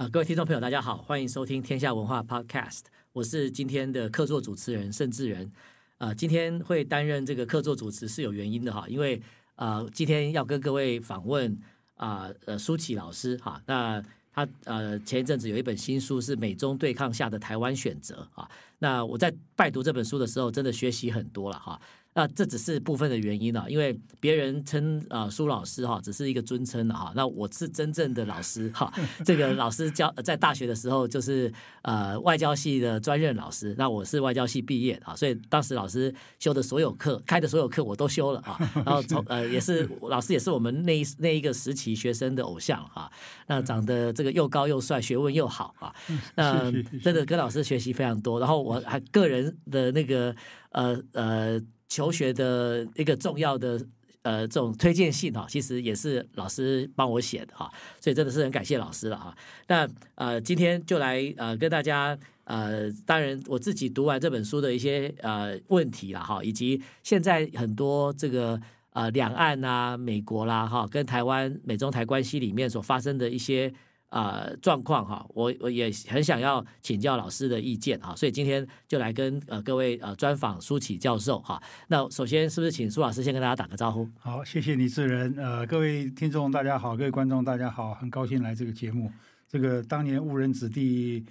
啊，各位听众朋友，大家好，欢迎收听天下文化 Podcast，我是今天的客座主持人盛志仁。啊，今天会担任这个客座主持是有原因的哈，因为啊，今天要跟各位访问啊，呃，舒淇老师哈，那他呃前一阵子有一本新书是《美中对抗下的台湾选择》啊，那我在拜读这本书的时候，真的学习很多了哈。那这只是部分的原因了，因为别人称啊苏老师哈，只是一个尊称的哈。那我是真正的老师哈，这个老师教在大学的时候就是呃外交系的专任老师。那我是外交系毕业啊，所以当时老师修的所有课、开的所有课我都修了啊。然后从呃也是老师也是我们那一那一个时期学生的偶像啊。那长得这个又高又帅，学问又好啊。那真的跟老师学习非常多。然后我还个人的那个呃呃。求学的一个重要的呃这种推荐信哈，其实也是老师帮我写的哈，所以真的是很感谢老师了哈。那呃今天就来呃跟大家呃当然我自己读完这本书的一些呃问题了哈，以及现在很多这个呃两岸呐、美国啦哈，跟台湾美中台关系里面所发生的一些。啊，状况哈，我我也很想要请教老师的意见啊，所以今天就来跟呃各位呃专访苏启教授哈。那首先是不是请苏老师先跟大家打个招呼？好，谢谢你，志仁。呃，各位听众大家好，各位观众大家好，很高兴来这个节目。这个当年误人子弟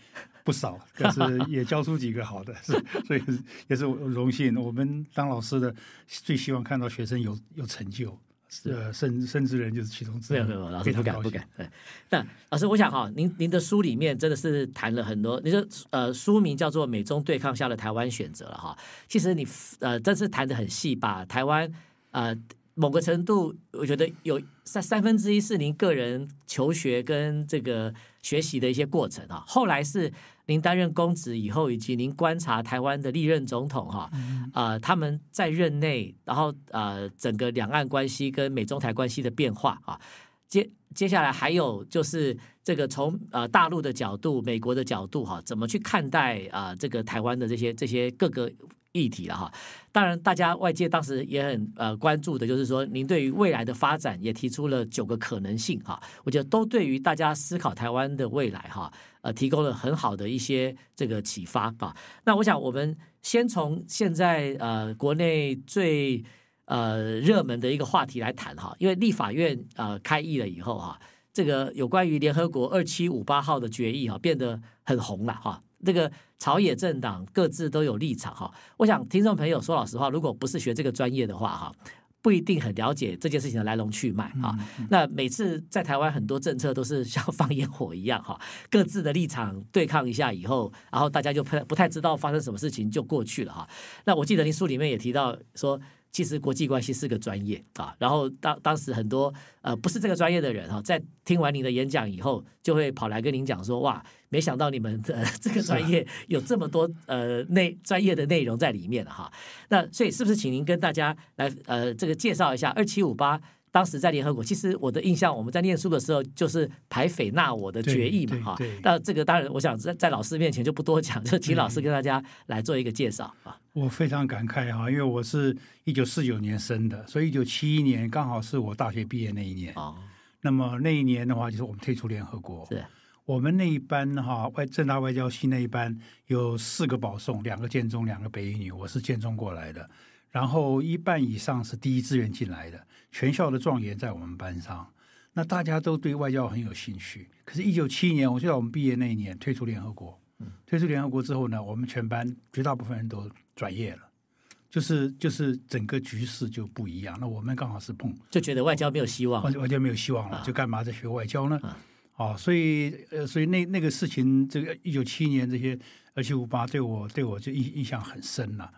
不少，但是也教出几个好的，所以也是荣幸。我们当老师的最希望看到学生有有成就。呃，甚甚至人就是其中这样的嘛，老师不敢不敢。但老师，我想哈，您您的书里面真的是谈了很多。你说，呃，书名叫做《美中对抗下的台湾选择了》哈。其实你呃，真是谈的很细，把台湾呃某个程度，我觉得有三三分之一是您个人求学跟这个。学习的一些过程啊，后来是您担任公职以后，以及您观察台湾的历任总统哈，呃，他们在任内，然后呃，整个两岸关系跟美中台关系的变化啊，接接下来还有就是这个从呃大陆的角度、美国的角度哈，怎么去看待啊这个台湾的这些这些各个议题了哈？当然，大家外界当时也很呃关注的，就是说您对于未来的发展也提出了九个可能性哈。我觉得都对于大家思考台湾的未来哈，呃，提供了很好的一些这个启发啊。那我想我们先从现在呃国内最。呃，热门的一个话题来谈哈，因为立法院呃开议了以后哈，这个有关于联合国二七五八号的决议哈，变得很红了哈。这个朝野政党各自都有立场哈。我想听众朋友说老实话，如果不是学这个专业的话哈，不一定很了解这件事情的来龙去脉哈，那每次在台湾很多政策都是像放烟火一样哈，各自的立场对抗一下以后，然后大家就不太知道发生什么事情就过去了哈。那我记得您书里面也提到说。其实国际关系是个专业啊，然后当当时很多呃不是这个专业的人哈，在听完您的演讲以后，就会跑来跟您讲说，哇，没想到你们 这个专业有这么多呃内专业的内容在里面了哈。那所以是不是请您跟大家来呃这个介绍一下二七五八？当时在联合国，其实我的印象，我们在念书的时候就是排斐纳我的决议嘛，哈。那这个当然，我想在在老师面前就不多讲，就请老师跟大家来做一个介绍啊。我非常感慨哈，因为我是一九四九年生的，所以一九七一年刚好是我大学毕业那一年啊。那么那一年的话，就是我们退出联合国。是。我们那一班哈外政大外交系那一班有四个保送，两个建中，两个北一女，我是建中过来的。然后一半以上是第一志愿进来的，全校的状元在我们班上。那大家都对外交很有兴趣。可是1971年，我记得我们毕业那一年，退出联合国。退出联合国之后呢，我们全班绝大部分人都转业了，就是就是整个局势就不一样。那我们刚好是碰，就觉得外交没有希望。完全没有希望了，就干嘛在学外交呢？啊，所以呃，所以那那个事情，这个1971年这些二七五八对我对我就印印象很深了。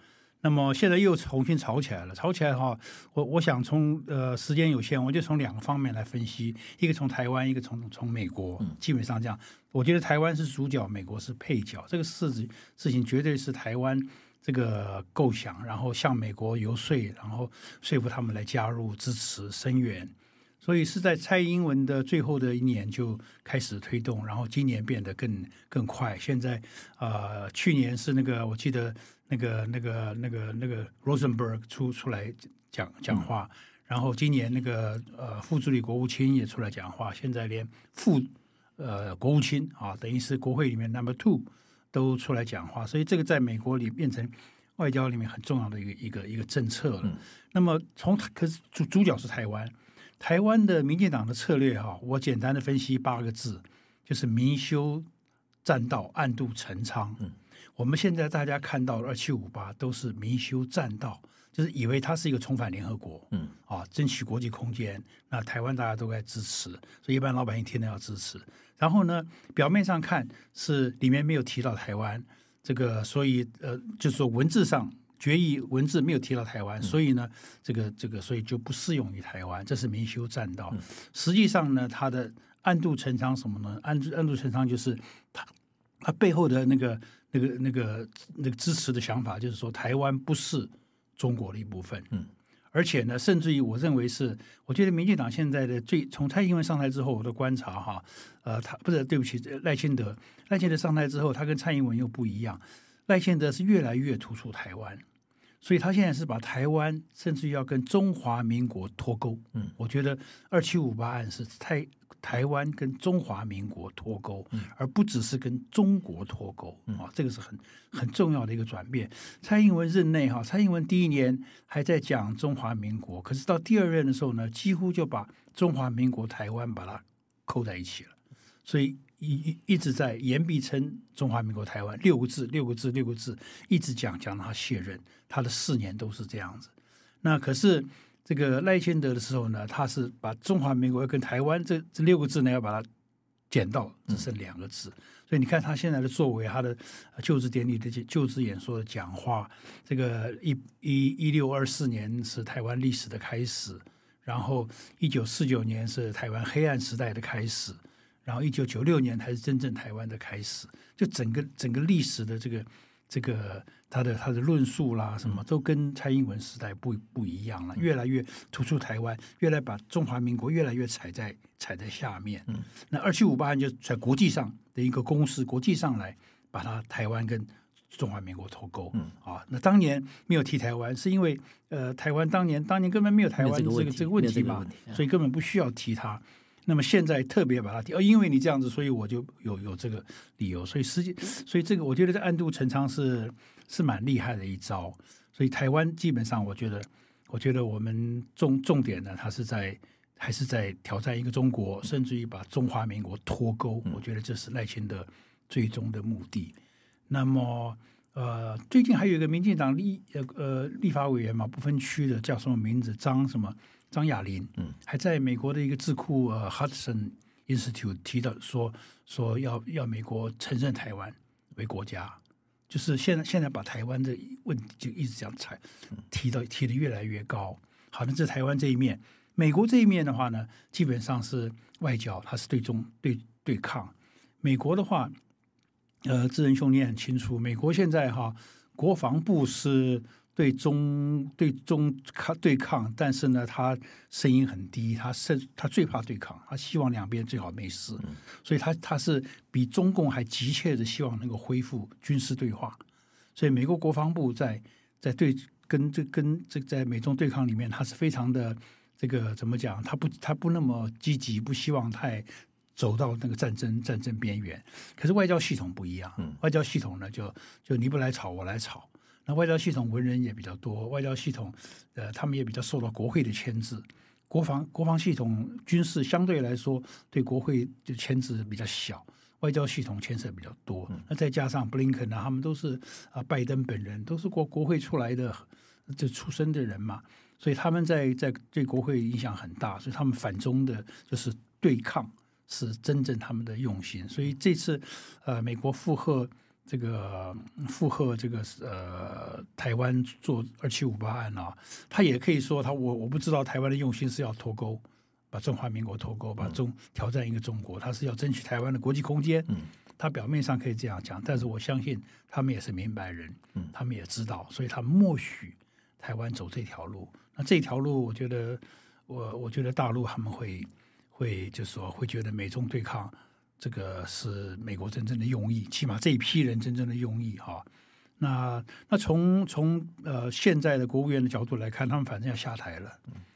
那么现在又重新炒起来了，炒起来哈，我我想从呃时间有限，我就从两个方面来分析，一个从台湾，一个从从美国。基本上这样，我觉得台湾是主角，美国是配角。这个事情事情绝对是台湾这个构想，然后向美国游说，然后说服他们来加入、支持、声援。所以是在蔡英文的最后的一年就开始推动，然后今年变得更更快。现在啊，去年是那个我记得。那个、那个、那个、那个 Rosenberg 出出来讲讲话，然后今年那个呃副助理国务卿也出来讲话，现在连副呃国务卿啊，等于是国会里面 Number Two 都出来讲话，所以这个在美国里变成外交里面很重要的一个一个一个政策了。那么从可是主主角是台湾，台湾的民进党的策略哈，我简单的分析八个字，就是明修栈道，暗度陈仓。我们现在大家看到二七五八都是明修栈道，就是以为它是一个重返联合国，嗯啊，争取国际空间。那台湾大家都该支持，所以一般老百姓天天要支持。然后呢，表面上看是里面没有提到台湾，这个所以呃，就是说文字上决议文字没有提到台湾，所以呢，这个这个所以就不适用于台湾，这是明修栈道。实际上呢，它的暗度陈仓什么呢？暗暗度陈仓就是它它背后的那个。那个、那个、那个支持的想法，就是说台湾不是中国的一部分，嗯，而且呢，甚至于我认为是，我觉得民进党现在的最从蔡英文上台之后，我的观察哈，呃，他不是对不起赖清德，赖清德上台之后，他跟蔡英文又不一样，赖清德是越来越突出台湾，所以他现在是把台湾甚至于要跟中华民国脱钩，嗯，我觉得二七五八案是蔡。台湾跟中华民国脱钩，而不只是跟中国脱钩啊，这个是很很重要的一个转变。蔡英文任内哈，蔡英文第一年还在讲中华民国，可是到第二任的时候呢，几乎就把中华民国台湾把它扣在一起了。所以一一一直在言必称中华民国台湾六个字，六个字，六个字，一直讲讲到他卸任，他的四年都是这样子。那可是。这个赖清德的时候呢，他是把中华民国跟台湾这这六个字呢，要把它剪到只剩两个字。所以你看他现在的作为，他的就职典礼的就职演说的讲话，这个一一一六二四年是台湾历史的开始，然后一九四九年是台湾黑暗时代的开始，然后一九九六年才是真正台湾的开始。就整个整个历史的这个这个。他的他的论述啦，什么都跟蔡英文时代不不一样了，越来越突出台湾，越来把中华民国越来越踩在踩在下面。嗯，那二七五八案就在国际上的一个公司，国际上来把它台湾跟中华民国脱钩。嗯，啊，那当年没有提台湾，是因为呃，台湾当年当年根本没有台湾这个这个问题嘛，所以根本不需要提它。那么现在特别把它提，而因为你这样子，所以我就有有这个理由。所以实际，所以这个我觉得这暗度陈仓是。是蛮厉害的一招，所以台湾基本上，我觉得，我觉得我们重重点呢，它是在还是在挑战一个中国，甚至于把中华民国脱钩。我觉得这是赖清德最终的目的。那么，呃，最近还有一个民进党立呃呃立法委员嘛，不分区的叫什么名字？张什么？张亚林，嗯，还在美国的一个智库呃 Hudson Institute 提到说说要要美国承认台湾为国家。就是现在，现在把台湾这问题就一直这样踩，提到提的越来越高。好像在台湾这一面，美国这一面的话呢，基本上是外交，它是对中对对抗。美国的话，呃，智仁兄你很清楚，美国现在哈，国防部是。对中对中抗对抗，但是呢，他声音很低，他是他最怕对抗，他希望两边最好没事，所以他他是比中共还急切的希望能够恢复军事对话。所以美国国防部在在对跟这跟这在美中对抗里面，他是非常的这个怎么讲？他不他不那么积极，不希望太走到那个战争战争边缘。可是外交系统不一样，外交系统呢，就就你不来吵，我来吵。那外交系统文人也比较多，外交系统，呃，他们也比较受到国会的牵制。国防国防系统军事相对来说对国会就牵制比较小，外交系统牵涉比较多。那再加上布林肯呢，他们都是啊，拜登本人都是国国会出来的就出身的人嘛，所以他们在在对国会影响很大，所以他们反中的就是对抗是真正他们的用心。所以这次呃，美国附和。这个附和这个是呃台湾做二七五八案呢，他也可以说他我我不知道台湾的用心是要脱钩，把中华民国脱钩，把中挑战一个中国，他是要争取台湾的国际空间。嗯，他表面上可以这样讲，但是我相信他们也是明白人，嗯，他们也知道，所以他默许台湾走这条路。那这条路，我觉得我我觉得大陆他们会会就是说会觉得美中对抗。这个是美国真正的用意，起码这一批人真正的用意哈。那那从从呃现在的国务院的角度来看，他们反正要下台了，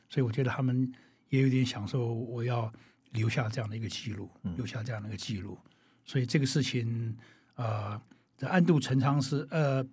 所以我觉得他们也有点享受，我要留下这样的一个记录，留下这样的一个记录。所以这个事情啊，这暗度陈仓是呃，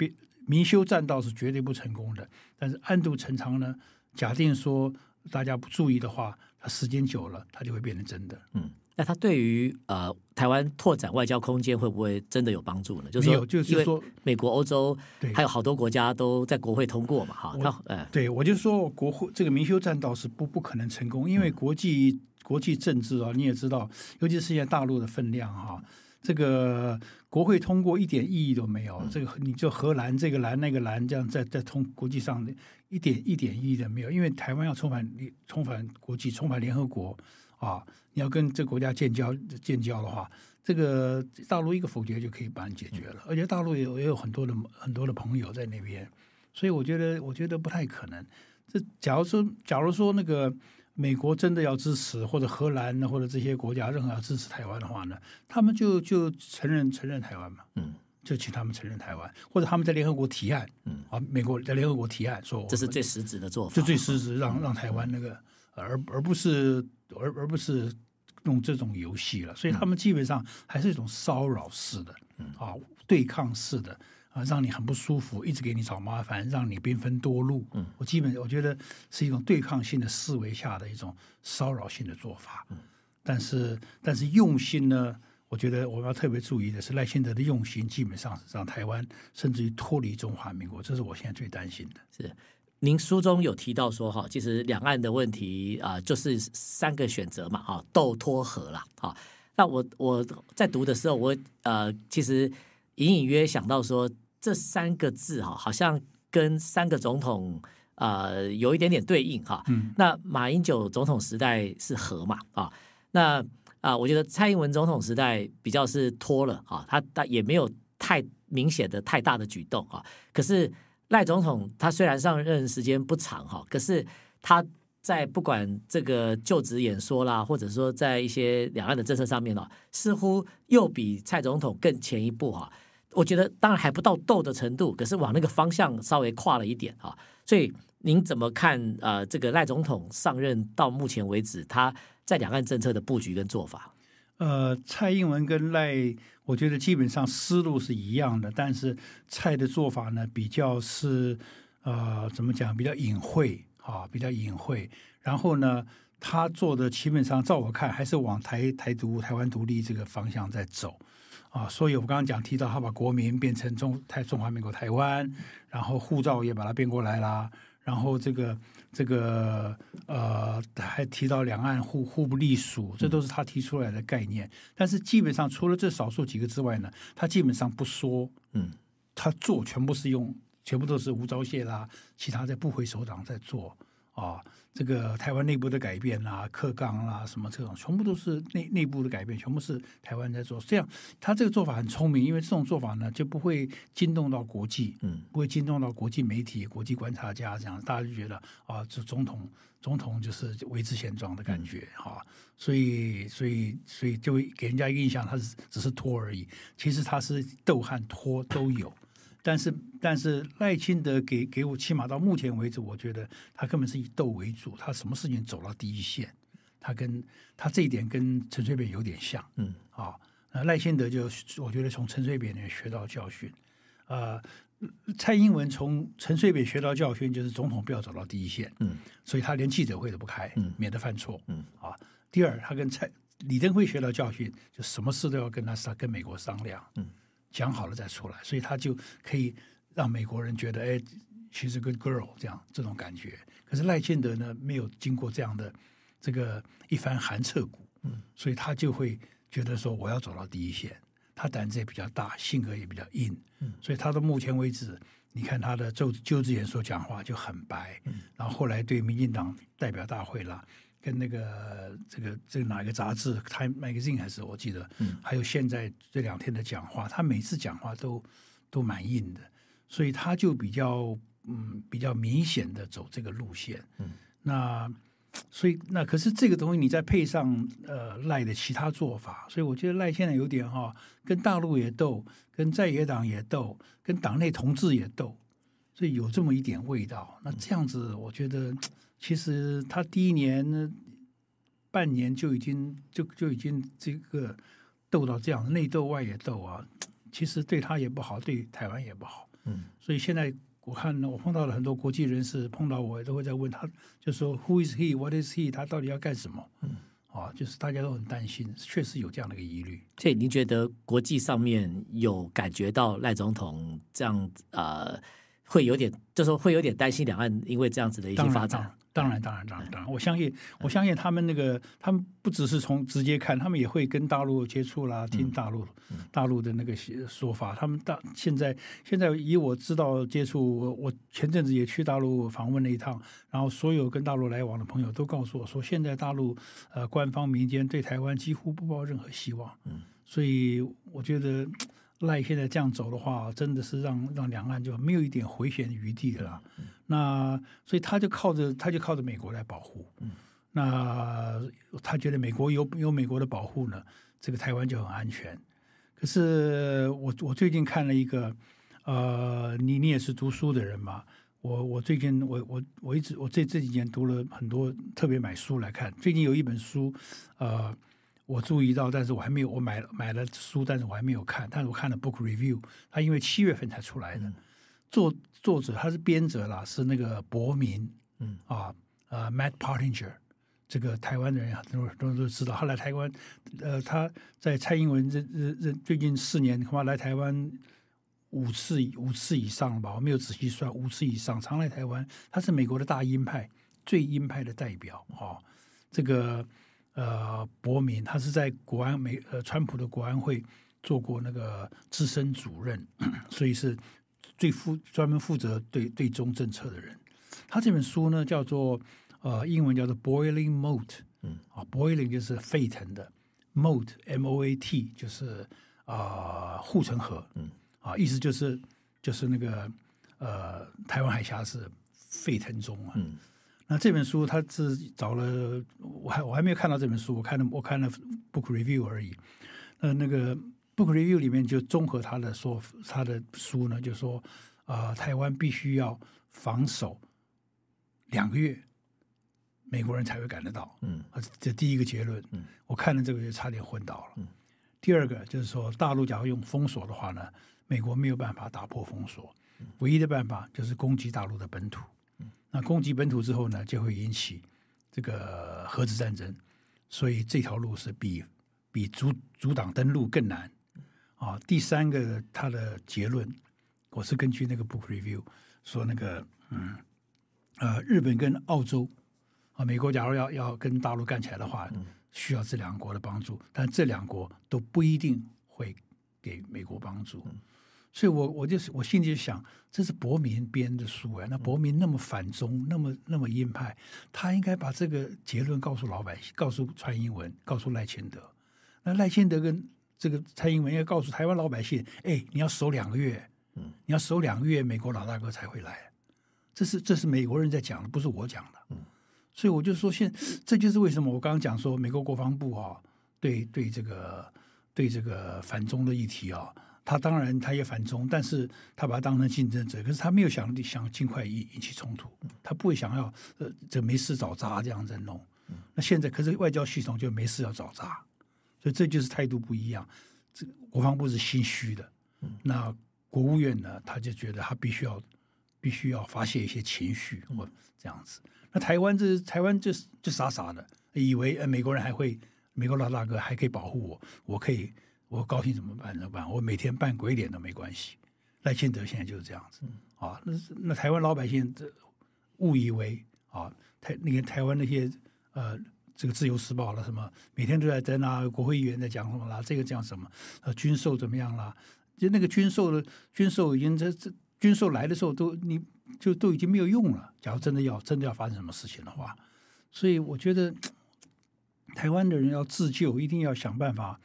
明修栈道是绝对不成功的。但是暗度陈仓呢，假定说大家不注意的话，它时间久了，它就会变成真的。嗯。那它对于呃台湾拓展外交空间会不会真的有帮助呢？就是，说，就是说，美国、欧洲还有好多国家都在国会通过嘛？哈，那呃，对我就说国会这个明修栈道是不不可能成功，因为国际国际政治啊，你也知道，尤其是现在大陆的分量哈，这个国会通过一点意义都没有。这个你就荷兰这个蓝那个蓝这样在在通国际上的一点一点意义都没有，因为台湾要重返你重返国际，重返联合国。啊，你要跟这国家建交建交的话，这个大陆一个否决就可以把你解决了。而且大陆有也有很多的很多的朋友在那边，所以我觉得我觉得不太可能。这假如说假如说那个美国真的要支持或者荷兰或者这些国家任何要支持台湾的话呢，他们就就承认承认台湾嘛，嗯，就请他们承认台湾，或者他们在联合国提案，嗯，啊，美国在联合国提案说这是最实质的做法，就最实质让让台湾那个。而而不是而而不是用这种游戏了，所以他们基本上还是一种骚扰式的，啊，对抗式的啊，让你很不舒服，一直给你找麻烦，让你兵分多路。嗯，我基本我觉得是一种对抗性的思维下的一种骚扰性的做法。嗯，但是但是用心呢，我觉得我们要特别注意的是赖清德的用心，基本上是让台湾甚至于脱离中华民国，这是我现在最担心的。是。您书中有提到说，哈，其实两岸的问题啊，就是三个选择嘛，哈，斗、脱和了，哈。那我我在读的时候，我呃，其实隐隐约想到说，这三个字哈，好像跟三个总统呃有一点点对应哈。嗯。那马英九总统时代是和嘛，啊，那啊，我觉得蔡英文总统时代比较是拖了，啊，他但也没有太明显的太大的举动啊，可是。赖总统他虽然上任时间不长哈，可是他在不管这个就职演说啦，或者说在一些两岸的政策上面呢，似乎又比蔡总统更前一步哈。我觉得当然还不到斗的程度，可是往那个方向稍微跨了一点啊。所以您怎么看啊？这个赖总统上任到目前为止，他在两岸政策的布局跟做法？呃，蔡英文跟赖，我觉得基本上思路是一样的，但是蔡的做法呢，比较是，呃，怎么讲，比较隐晦，啊，比较隐晦。然后呢，他做的基本上照我看，还是往台台独、台湾独立这个方向在走，啊，所以我刚刚讲提到，他把国民变成中台中华民国台湾，然后护照也把它变过来啦。然后这个这个呃还提到两岸互互不隶属，这都是他提出来的概念。但是基本上除了这少数几个之外呢，他基本上不说，嗯，他做全部是用，全部都是无招燮啦，其他在不回首长在做。啊，这个台湾内部的改变啦，克刚啦，什么这种，全部都是内内部的改变，全部是台湾在做。这样，他这个做法很聪明，因为这种做法呢，就不会惊动到国际，嗯，不会惊动到国际媒体、国际观察家这样，大家就觉得啊，这总统总统就是维持现状的感觉哈。所以，所以，所以就给人家印象，他是只是拖而已。其实他是斗和拖都有。但是但是赖清德给给我起码到目前为止，我觉得他根本是以斗为主，他什么事情走到第一线，他跟他这一点跟陈水扁有点像，嗯啊，赖清德就我觉得从陈水扁那学到教训，啊，蔡英文从陈水扁学到教训就是总统不要走到第一线，嗯，所以他连记者会都不开，嗯，免得犯错，嗯啊，第二他跟蔡李登辉学到教训，就什么事都要跟他商跟美国商量，嗯。讲好了再出来，所以他就可以让美国人觉得，哎，其实 good girl 这样这种感觉。可是赖清德呢，没有经过这样的这个一番寒彻骨，嗯，所以他就会觉得说，我要走到第一线，他胆子也比较大，性格也比较硬，嗯，所以他到目前为止，你看他的就就职演说讲话就很白，嗯，然后后来对民进党代表大会了。跟那个这个这哪一个杂志 Time Magazine 还是我记得，还有现在这两天的讲话，他每次讲话都都蛮硬的，所以他就比较嗯比较明显的走这个路线。嗯，那所以那可是这个东西，你再配上呃赖的其他做法，所以我觉得赖现在有点哈，跟大陆也斗，跟在野党也斗，跟党内同志也斗，所以有这么一点味道。那这样子，我觉得。其实他第一年呢，半年就已经就就已经这个斗到这样，内斗外也斗啊。其实对他也不好，对台湾也不好。嗯。所以现在我看我碰到了很多国际人士，碰到我都会在问他，就说 Who is he? What is he? 他到底要干什么？嗯。啊，就是大家都很担心，确实有这样的一个疑虑。以您觉得国际上面有感觉到赖总统这样啊，会有点就是、说会有点担心两岸因为这样子的一些发展？当然，当然，当然，当然，我相信，我相信他们那个，他们不只是从直接看，他们也会跟大陆接触啦，听大陆大陆的那个说法，他们大现在现在以我知道接触，我我前阵子也去大陆访问了一趟，然后所有跟大陆来往的朋友都告诉我说，现在大陆呃官方民间对台湾几乎不抱任何希望，嗯，所以我觉得。赖现在这样走的话，真的是让让两岸就没有一点回旋余地了。那所以他就靠着他就靠着美国来保护。那他觉得美国有有美国的保护呢，这个台湾就很安全。可是我我最近看了一个，呃，你你也是读书的人嘛，我我最近我我我一直我这这几年读了很多，特别买书来看。最近有一本书，呃。我注意到，但是我还没有，我买了买了书，但是我还没有看。但是我看了 book review，他因为七月份才出来的，作作者他是编者啦，是那个伯明，嗯啊啊，Matt Partinger，这个台湾的人很多人都知道。他来台湾，呃，他在蔡英文这这这最近四年，他妈来台湾五次五次以上吧，我没有仔细算，五次以上，常来台湾。他是美国的大鹰派，最鹰派的代表，哈，这个。呃，伯明他是在国安美呃川普的国安会做过那个资深主任，所以是最负专门负责对对中政策的人。他这本书呢叫做呃英文叫做 Boiling Moat，嗯啊 Boiling 就是沸腾的 Moat M O A T 就是啊护城河，嗯啊意思就是就是那个呃台湾海峡是沸腾中啊。那这本书，他是找了我还我还没有看到这本书，我看了我看了 book review 而已。呃，那个 book review 里面就综合他的说，他的书呢，就说啊，台湾必须要防守两个月，美国人才会赶得到。嗯，这第一个结论。嗯，我看了这个就差点昏倒了。嗯，第二个就是说，大陆假如用封锁的话呢，美国没有办法打破封锁，唯一的办法就是攻击大陆的本土。那攻击本土之后呢，就会引起这个核子战争，所以这条路是比比阻阻挡登陆更难。啊，第三个他的结论，我是根据那个 book review 说那个，嗯，呃，日本跟澳洲啊，美国假如要要跟大陆干起来的话，需要这两国的帮助，但这两国都不一定会给美国帮助。所以，我我就是我心里就想，这是伯明编的书哎。那伯明那么反中，那么那么硬派，他应该把这个结论告诉老百姓，告诉蔡英文，告诉赖清德。那赖清德跟这个蔡英文要告诉台湾老百姓，哎，你要守两个月，嗯，你要守两个月，美国老大哥才会来。这是这是美国人在讲的，不是我讲的。嗯，所以我就说，现这就是为什么我刚刚讲说，美国国防部啊，对对这个对这个反中的议题啊。他当然他也反中，但是他把他当成竞争者，可是他没有想想尽快引引起冲突，他不会想要呃这没事找茬这样子弄。那现在可是外交系统就没事要找茬，所以这就是态度不一样。这国防部是心虚的，那国务院呢，他就觉得他必须要必须要发泄一些情绪，或这样子。那台湾这台湾就就傻傻的，以为呃美国人还会美国老大哥还可以保护我，我可以。我高兴怎么办？怎么办？我每天扮鬼脸都没关系。赖清德现在就是这样子啊！那那台湾老百姓这误以为啊，台那个台湾那些呃，这个自由时报了什么，每天都在在那国会议员在讲什么啦，这个讲什么呃军售怎么样啦？就那个军售的军售已经这这军售来的时候都你就都已经没有用了。假如真的要真的要发生什么事情的话，所以我觉得台湾的人要自救，一定要想办法。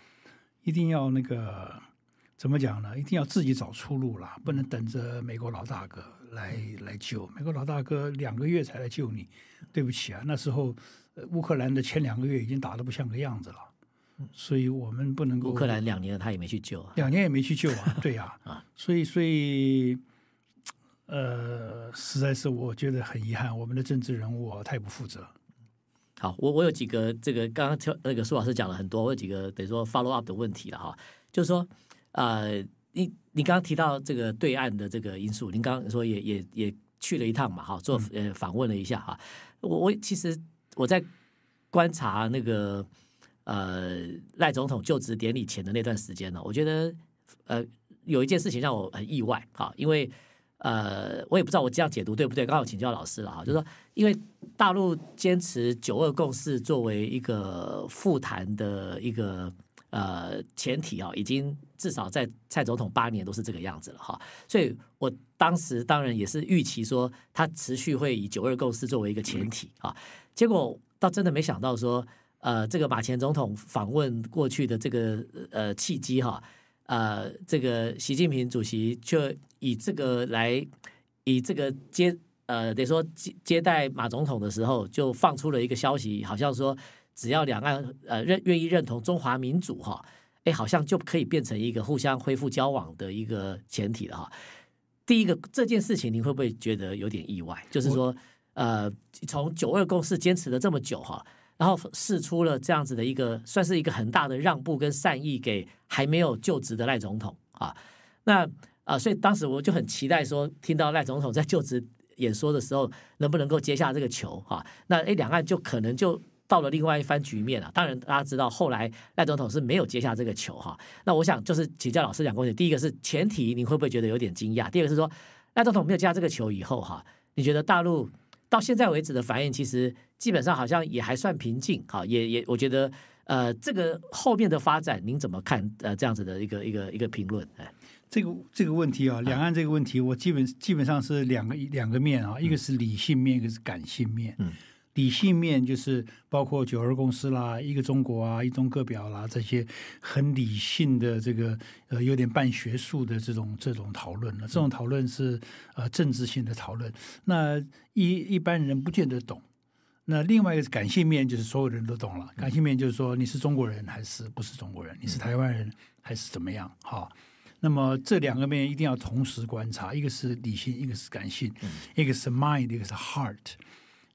一定要那个怎么讲呢？一定要自己找出路了，不能等着美国老大哥来来救。美国老大哥两个月才来救你，对不起啊！那时候乌克兰的前两个月已经打得不像个样子了，所以我们不能够。乌克兰两年他也没去救啊，两年也没去救啊。对呀，啊，所以所以呃，实在是我觉得很遗憾，我们的政治人物太不负责。好，我我有几个这个刚刚那个苏老师讲了很多，我有几个等于说 follow up 的问题了哈，就是说，呃，你你刚刚提到这个对岸的这个因素，您刚刚说也也也去了一趟嘛哈，做呃访问了一下哈，我我其实我在观察那个呃赖总统就职典礼前的那段时间呢，我觉得呃有一件事情让我很意外哈，因为。呃，我也不知道我这样解读对不对，刚好请教老师了哈，就是说，因为大陆坚持“九二共识”作为一个复谈的一个呃前提啊，已经至少在蔡总统八年都是这个样子了哈，所以我当时当然也是预期说他持续会以“九二共识”作为一个前提啊，结果倒真的没想到说，呃，这个马前总统访问过去的这个呃契机哈。呃，这个习近平主席就以这个来，以这个接呃，得说接接待马总统的时候，就放出了一个消息，好像说只要两岸呃认愿意认同中华民主哈，哎，好像就可以变成一个互相恢复交往的一个前提了哈。第一个这件事情，你会不会觉得有点意外？就是说，呃，从九二共识坚持了这么久哈。然后试出了这样子的一个，算是一个很大的让步跟善意给还没有就职的赖总统啊。那啊，所以当时我就很期待说，听到赖总统在就职演说的时候，能不能够接下这个球啊？那诶，两岸就可能就到了另外一番局面了。当然，大家知道后来赖总统是没有接下这个球哈。那我想就是请教老师两个问题：第一个是前提，你会不会觉得有点惊讶？第二个是说，赖总统没有接下这个球以后哈，你觉得大陆到现在为止的反应其实？基本上好像也还算平静，好，也也，我觉得，呃，这个后面的发展您怎么看？呃，这样子的一个一个一个评论，哎，这个这个问题啊，两岸这个问题，我基本基本上是两个两个面啊，一个是理性面，一个是感性面。嗯，理性面就是包括九二共识啦，一个中国啊，一中各表啦这些很理性的这个呃有点办学术的这种这种讨论了，这种讨论是呃政治性的讨论，那一一般人不见得懂。那另外一个感性面就是所有人都懂了，感性面就是说你是中国人还是不是中国人，你是台湾人还是怎么样？哈，那么这两个面一定要同时观察，一个是理性，一个是感性，一个是 mind，一个是 heart。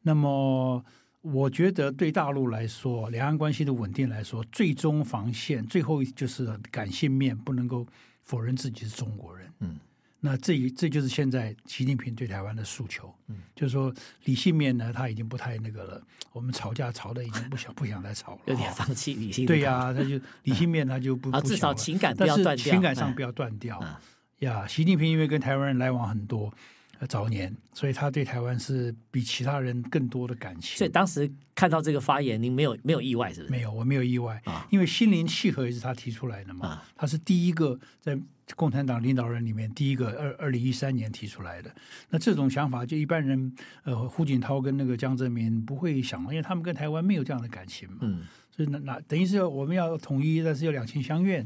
那么我觉得对大陆来说，两岸关系的稳定来说，最终防线最后就是感性面不能够否认自己是中国人。嗯。那这这就是现在习近平对台湾的诉求，就是说理性面呢，他已经不太那个了。我们吵架吵的已经不想不想再吵了，有点放弃理性。对呀，他就理性面他就不啊，至少情感不要断掉，情感上不要断掉。呀，习近平因为跟台湾人来往很多，早年，所以他对台湾是比其他人更多的感情。所以当时看到这个发言，您没有没有意外是不是？没有，我没有意外啊，因为心灵契合也是他提出来的嘛，他是第一个在。共产党领导人里面第一个，二二零一三年提出来的。那这种想法，就一般人，呃，胡锦涛跟那个江泽民不会想，因为他们跟台湾没有这样的感情嘛。嗯。所以那那等于是我们要统一，但是要两情相愿。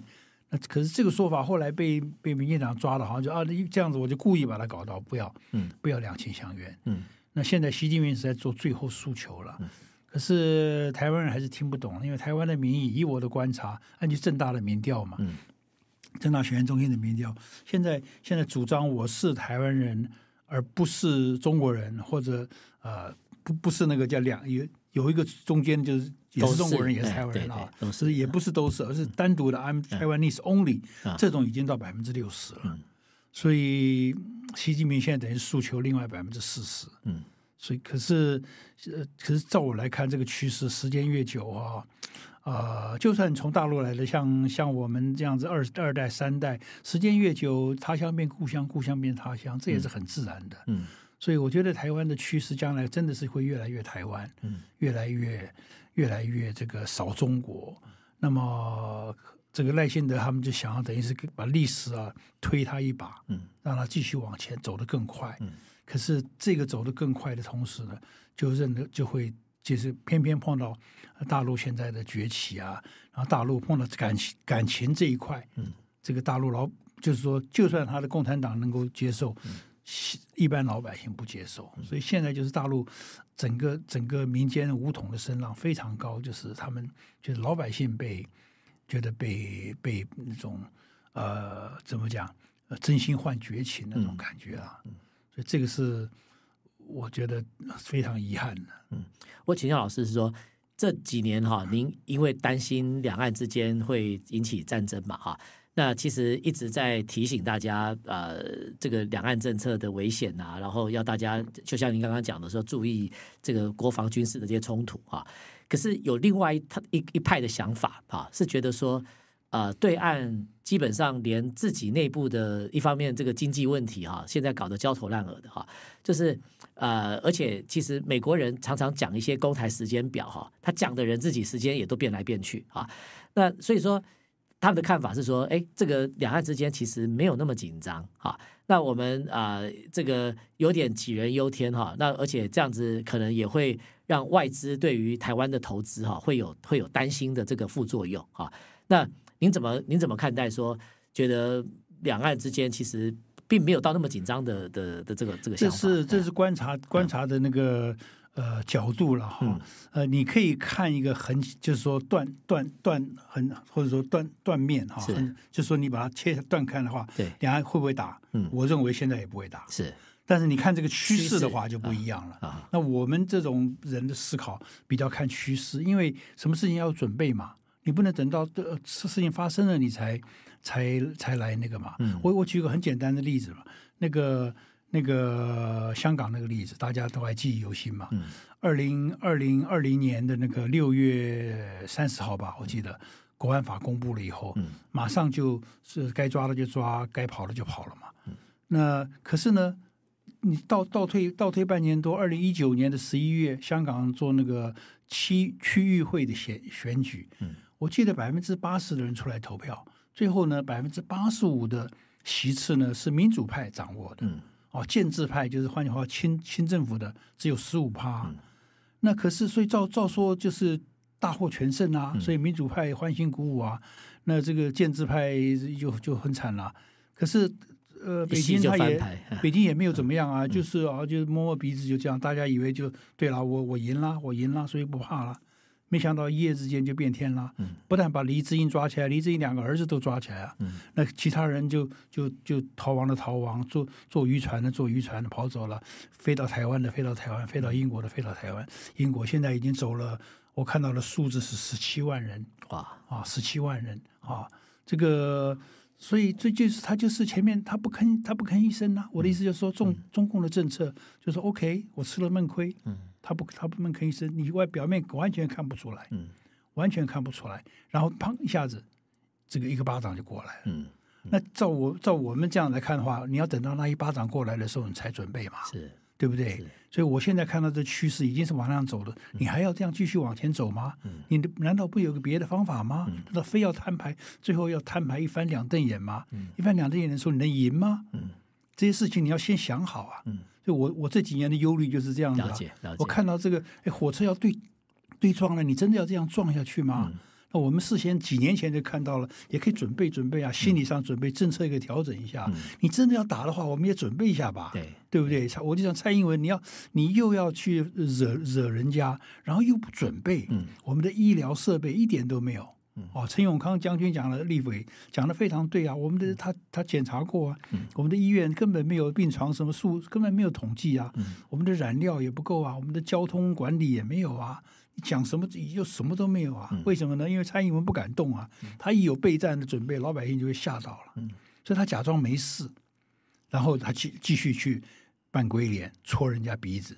那可是这个说法后来被被民进党抓了，好像就啊这样子，我就故意把它搞到不要，嗯，不要两情相愿，嗯。那现在习近平是在做最后诉求了，可是台湾人还是听不懂，因为台湾的民意，以我的观察，按就正大的民调嘛，嗯。政大学院中心的民调，现在现在主张我是台湾人而不是中国人，或者呃不不是那个叫两有有一个中间就是也是中国人也是台湾人啊，是也不是都是，而是单独的 I'm Taiwanese only 这种已经到百分之六十了，所以习近平现在等于诉求另外百分之四十，嗯，所以可是呃，可是照我来看这个趋势，时间越久啊。啊，就算从大陆来的，像像我们这样子二二代三代，时间越久，他乡变故乡，故乡变他乡，这也是很自然的。嗯，所以我觉得台湾的趋势将来真的是会越来越台湾，越来越越来越这个少中国。那么这个赖幸德他们就想要等于是把历史啊推他一把，嗯，让他继续往前走得更快。嗯，可是这个走得更快的同时呢，就认得就会。就是偏偏碰到大陆现在的崛起啊，然后大陆碰到感情感情这一块，嗯，这个大陆老就是说，就算他的共产党能够接受，一般老百姓不接受，所以现在就是大陆整个整个民间的武统的声浪非常高，就是他们就是老百姓被觉得被被那种呃怎么讲真心换绝情那种感觉啊，所以这个是。我觉得非常遗憾的。嗯，我请教老师是说，这几年哈，您因为担心两岸之间会引起战争嘛，哈，那其实一直在提醒大家，呃，这个两岸政策的危险啊，然后要大家，就像您刚刚讲的说，注意这个国防军事的这些冲突啊。可是有另外一他一一派的想法啊，是觉得说。呃，对岸基本上连自己内部的一方面这个经济问题哈，现在搞得焦头烂额的哈，就是呃，而且其实美国人常常讲一些公台时间表哈，他讲的人自己时间也都变来变去啊。那所以说他们的看法是说，哎，这个两岸之间其实没有那么紧张哈。那我们啊，这个有点杞人忧天哈。那而且这样子可能也会让外资对于台湾的投资哈，会有会有担心的这个副作用啊。那您怎么您怎么看待说觉得两岸之间其实并没有到那么紧张的的的这个这个想法？这是这是观察观察的那个呃角度了哈。呃，你可以看一个很，就是说断断断很，或者说断断面哈，就是说你把它切断开的话，对，两岸会不会打？我认为现在也不会打。是，但是你看这个趋势的话就不一样了啊。那我们这种人的思考比较看趋势，因为什么事情要准备嘛。你不能等到事事情发生了你才才才来那个嘛？我我举个很简单的例子嘛，那个那个香港那个例子大家都还记忆犹新嘛。二零二零二零年的那个六月三十号吧，我记得国安法公布了以后，马上就是该抓的就抓，该跑的就跑了嘛。那可是呢，你倒倒退倒退半年多，二零一九年的十一月，香港做那个区区域会的选选举。我记得百分之八十的人出来投票，最后呢，百分之八十五的席次呢是民主派掌握的，哦，建制派就是换句话清亲亲政府的只有十五趴。那可是，所以照照说就是大获全胜啊，所以民主派欢欣鼓舞啊，那这个建制派就就很惨了。可是，呃，北京他也，北京也没有怎么样啊，就是啊，就摸摸鼻子就这样，大家以为就对了，我我赢了，我赢了，所以不怕了。没想到一夜之间就变天了，不但把黎智英抓起来，黎智英两个儿子都抓起来啊，那其他人就就就逃亡的逃亡，坐坐渔船的坐渔船的跑走了，飞到台湾的飞到台湾，飞到英国的飞到台湾，英国现在已经走了，我看到的数字是十七万人，啊啊十七万人啊，这个所以这就是他就是前面他不吭他不吭一声呢，我的意思就是说中中共的政策就是 OK，我吃了闷亏，嗯。他不，他不能，可以是你外表面完全看不出来，完全看不出来。然后砰一下子，这个一个巴掌就过来了。那照我照我们这样来看的话，你要等到那一巴掌过来的时候，你才准备嘛，对不对？所以我现在看到这趋势已经是往上走了，你还要这样继续往前走吗？你难道不有个别的方法吗？难道非要摊牌，最后要摊牌一翻两瞪眼吗？一翻两瞪眼的时候，你能赢吗？这些事情你要先想好啊！嗯，就我我这几年的忧虑就是这样子。了解，了解。我看到这个，哎，火车要对对撞了，你真的要这样撞下去吗？那我们事先几年前就看到了，也可以准备准备啊，心理上准备，政策一个调整一下。你真的要打的话，我们也准备一下吧。对，对不对？我就想蔡英文，你要你又要去惹惹人家，然后又不准备，嗯，我们的医疗设备一点都没有。哦，陈永康将军讲了，立委讲的非常对啊。我们的他他检查过啊，我们的医院根本没有病床，什么数根本没有统计啊。我们的燃料也不够啊，我们的交通管理也没有啊。讲什么又什么都没有啊？为什么呢？因为蔡英文不敢动啊。他一有备战的准备，老百姓就会吓到了，所以他假装没事，然后他继继续去扮鬼脸戳人家鼻子。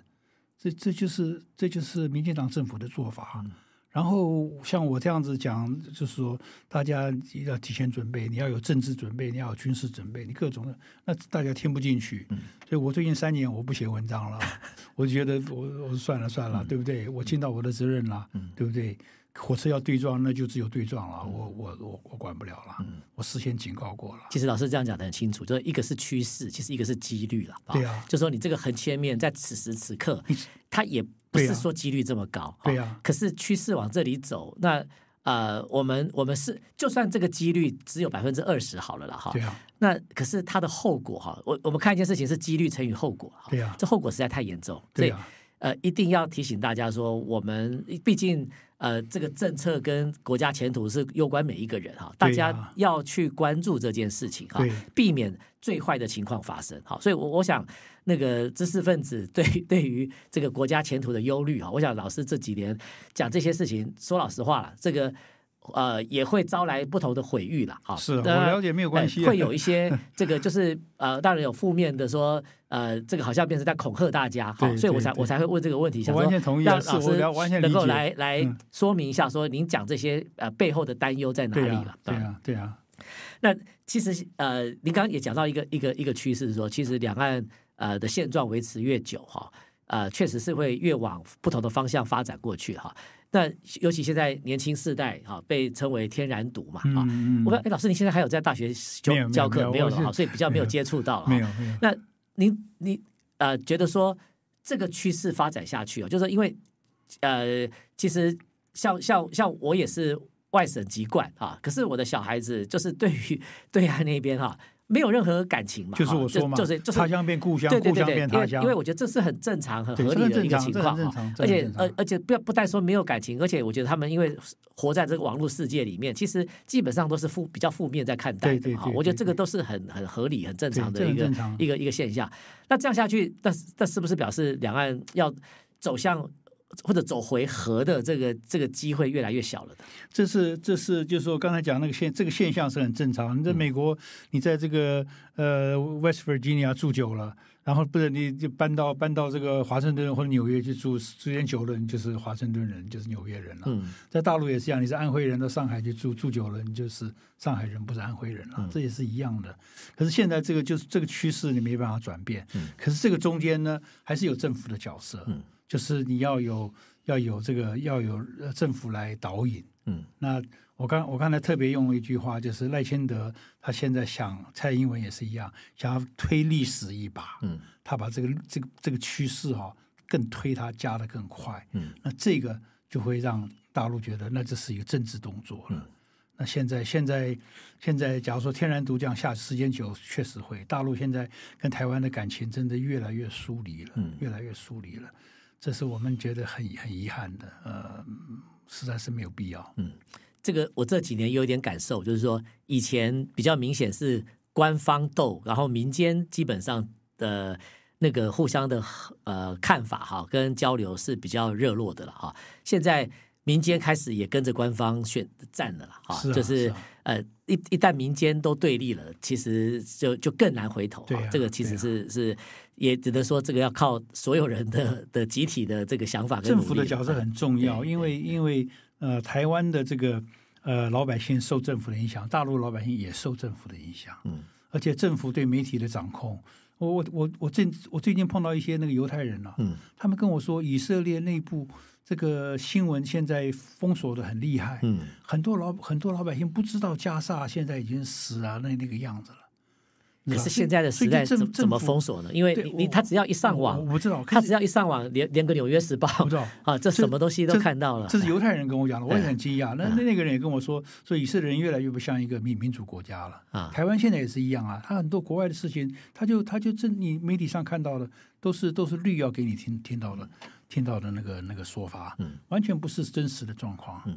这这就是这就是民进党政府的做法。然后像我这样子讲，就是说大家要提前准备，你要有政治准备，你要有军事准备，你各种的，那大家听不进去。所以我最近三年我不写文章了，我觉得我我算了算了，对不对？我尽到我的责任了，对不对？火车要对撞，那就只有对撞了，我我我我管不了了。我事先警告过了。其实老师这样讲的很清楚，就是一个是趋势，其实一个是几率了。对啊。就说你这个横切面在此时此刻，它也。不是说几率这么高，对呀。可是趋势往这里走，那呃，我们我们是就算这个几率只有百分之二十好了啦，哈，对呀。那可是它的后果哈，我我们看一件事情是几率乘以后果，对呀。这后果实在太严重，所以呃，一定要提醒大家说，我们毕竟。呃，这个政策跟国家前途是攸关每一个人哈，大家要去关注这件事情哈，避免最坏的情况发生哈。所以，我我想那个知识分子对 对于这个国家前途的忧虑哈，我想老师这几年讲这些事情，说老实话了，这个。呃，也会招来不同的毁誉了，哈。是，我了解没有关系。会有一些这个，就是呃，当然有负面的说，呃，这个好像变成在恐吓大家，哈。所以我才我才会问这个问题，想说让老师能够来来说明一下，说您讲这些呃背后的担忧在哪里了。对啊，对啊。那其实呃，您刚刚也讲到一个一个一个趋势，说其实两岸呃的现状维持越久哈，呃，确实是会越往不同的方向发展过去哈。那尤其现在年轻世代哈，被称为天然毒嘛啊。我哎，老师，您现在还有在大学教教课没有了哈？所以比较没有接触到了。没有没有。那您您呃觉得说这个趋势发展下去啊，就是因为呃，其实像像像我也是外省籍贯啊，可是我的小孩子就是对于对岸那边哈。没有任何感情嘛？就是我说嘛，就是就是他乡变故乡，对对对，因为因为我觉得这是很正常、很合理的一个情况。而且，而而且不要不但说没有感情，而且我觉得他们因为活在这个网络世界里面，其实基本上都是负比较负面在看待的。对，我觉得这个都是很很合理、很正常的一个一个一个现象。那这样下去，那那是不是表示两岸要走向？或者走回合的这个这个机会越来越小了的。这是这是就是说刚才讲那个现这个现象是很正常。你在美国，你在这个呃 West Virginia 住久了，然后不是你就搬到搬到这个华盛顿或者纽约去住时间久了，你就是华盛顿人，就是纽约人了。在大陆也是一样，你是安徽人到上海去住住久了，你就是上海人，不是安徽人了。这也是一样的。可是现在这个就是这个趋势你没办法转变。可是这个中间呢，还是有政府的角色。就是你要有要有这个要有政府来导引，嗯，那我刚我刚才特别用了一句话，就是赖清德他现在想蔡英文也是一样，想要推历史一把，嗯，他把这个这个这个趋势哈更推他加的更快，嗯，那这个就会让大陆觉得那这是一个政治动作了，那现在现在现在假如说天然独将下时间久，确实会大陆现在跟台湾的感情真的越来越疏离了，越来越疏离了。这是我们觉得很很遗憾的，呃，实在是没有必要。嗯，这个我这几年有一点感受，就是说以前比较明显是官方斗，然后民间基本上的那个互相的呃看法哈跟交流是比较热络的了哈。现在民间开始也跟着官方选战了啦，哈，就是呃一一旦民间都对立了，其实就就更难回头啊。这个其实是是。也只能说这个要靠所有人的的集体的这个想法跟政府的角色很重要，因为因为呃，台湾的这个呃老百姓受政府的影响，大陆老百姓也受政府的影响。嗯，而且政府对媒体的掌控，我我我我最我最近碰到一些那个犹太人了，嗯，他们跟我说以色列内部这个新闻现在封锁的很厉害，嗯，很多老很多老百姓不知道加沙现在已经死啊，那那个样子了。可是现在的时代怎怎么封锁呢？因为你你他只要一上网，他只要一上网，连连个《纽约时报》啊，这什么东西都看到了。这是犹太人跟我讲的，我也很惊讶。那那那个人也跟我说，说以色列人越来越不像一个民民主国家了啊。台湾现在也是一样啊，他很多国外的事情，他就他就这你媒体上看到的都是都是绿要给你听听到的。听到的那个那个说法，嗯，完全不是真实的状况，嗯。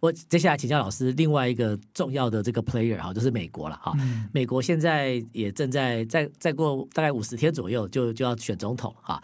我接下来请教老师另外一个重要的这个 player 哈，就是美国了哈。美国现在也正在再再过大概五十天左右就就要选总统哈。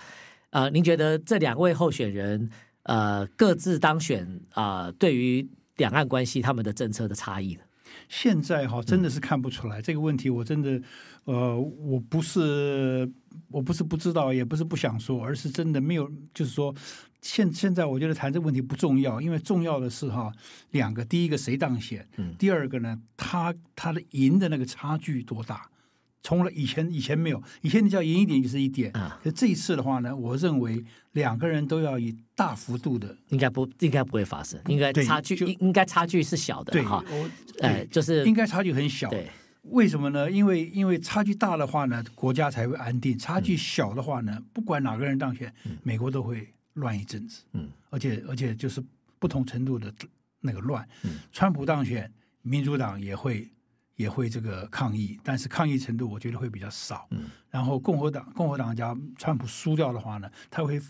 呃，您觉得这两位候选人呃各自当选啊，对于两岸关系他们的政策的差异呢？现在哈真的是看不出来这个问题，我真的。呃，我不是我不是不知道，也不是不想说，而是真的没有，就是说，现现在我觉得谈这个问题不重要，因为重要的是哈，两个，第一个谁当选，第二个呢，他他的赢的那个差距多大，从了以前以前没有，以前只叫赢一点就是一点，就这一次的话呢，我认为两个人都要以大幅度的，应该不应该不会发生，应该差距应应该差距是小的，对哈，哎，就是应该差距很小，对。为什么呢？因为因为差距大的话呢，国家才会安定；差距小的话呢，不管哪个人当选，美国都会乱一阵子。嗯，而且而且就是不同程度的那个乱。川普当选，民主党也会也会这个抗议，但是抗议程度我觉得会比较少。嗯，然后共和党共和党家川普输掉的话呢，他会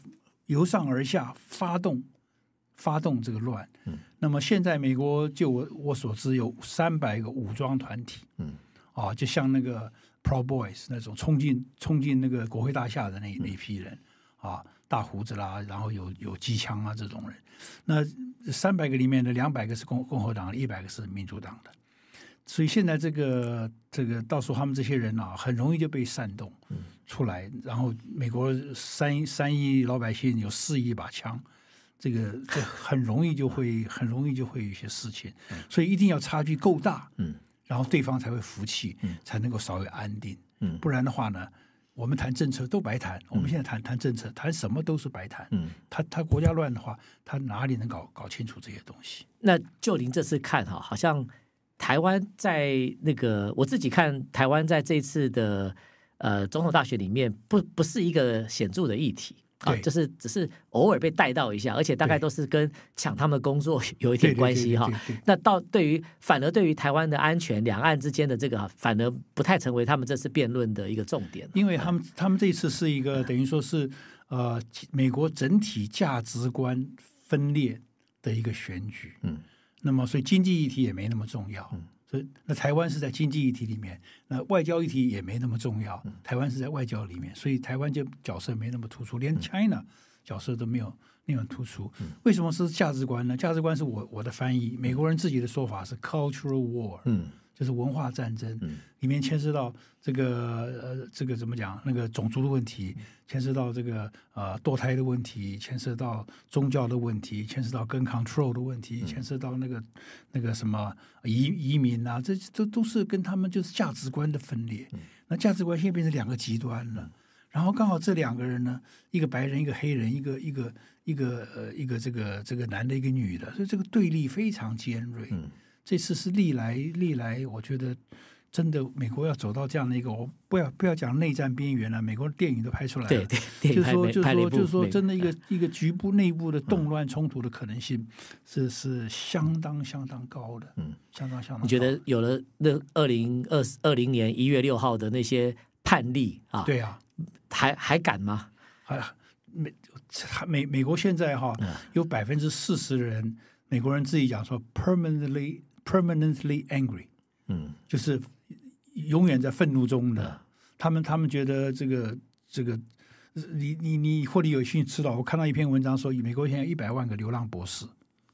由上而下发动发动这个乱。嗯，那么现在美国就我我所知有三百个武装团体。嗯。啊，就像那个 Pro Boys 那种冲进冲进那个国会大厦的那那批人啊，大胡子啦，然后有有机枪啊这种人。那三百个里面的两百个是共共和党，一百个是民主党的。所以现在这个这个，到时候他们这些人啊，很容易就被煽动出来。然后美国三三亿老百姓有四亿把枪，这个这很容易就会很容易就会有些事情。所以一定要差距够大。嗯。然后对方才会服气，才能够稍微安定。不然的话呢，我们谈政策都白谈。我们现在谈谈政策，谈什么都是白谈。他他国家乱的话，他哪里能搞搞清楚这些东西？那就您这次看哈，好像台湾在那个我自己看，台湾在这次的呃总统大选里面，不不是一个显著的议题。啊，就是只是偶尔被带到一下，而且大概都是跟抢他们的工作 有一点关系哈。那到对于反而对于台湾的安全，两岸之间的这个反而不太成为他们这次辩论的一个重点。因为他们他们这一次是一个等于说是呃美国整体价值观分裂的一个选举，嗯，那么所以经济议题也没那么重要。所以，那台湾是在经济议题里面，那外交议题也没那么重要。台湾是在外交里面，所以台湾就角色没那么突出，连 China 角色都没有那么突出。为什么是价值观呢？价值观是我我的翻译，美国人自己的说法是 cultural war。就是文化战争，里面牵涉到这个呃，这个怎么讲？那个种族的问题，牵涉到这个呃堕胎的问题，牵涉到宗教的问题，牵涉到跟 control 的问题，牵涉到那个那个什么移移民啊，这这都是跟他们就是价值观的分裂。那价值观现在变成两个极端了，然后刚好这两个人呢，一个白人，一个黑人，一个一个一个呃一个这个这个男的，一个女的，所以这个对立非常尖锐。这次是历来历来，我觉得真的美国要走到这样的一个，我不要不要讲内战边缘了，美国电影都拍出来了，就是说就是说就是说，真的一个一个局部内部的动乱冲突的可能性是是相当相当高的，嗯，相当相当。你觉得有了那二零二二零年一月六号的那些判例啊，对啊，还还敢吗？还美美美国现在哈有百分之四十的人，美国人自己讲说，permanently。Permanently angry，嗯，就是永远在愤怒中的他们，他们觉得这个这个，你你你，或者有幸知道，我看到一篇文章说，美国现在一百万个流浪博士，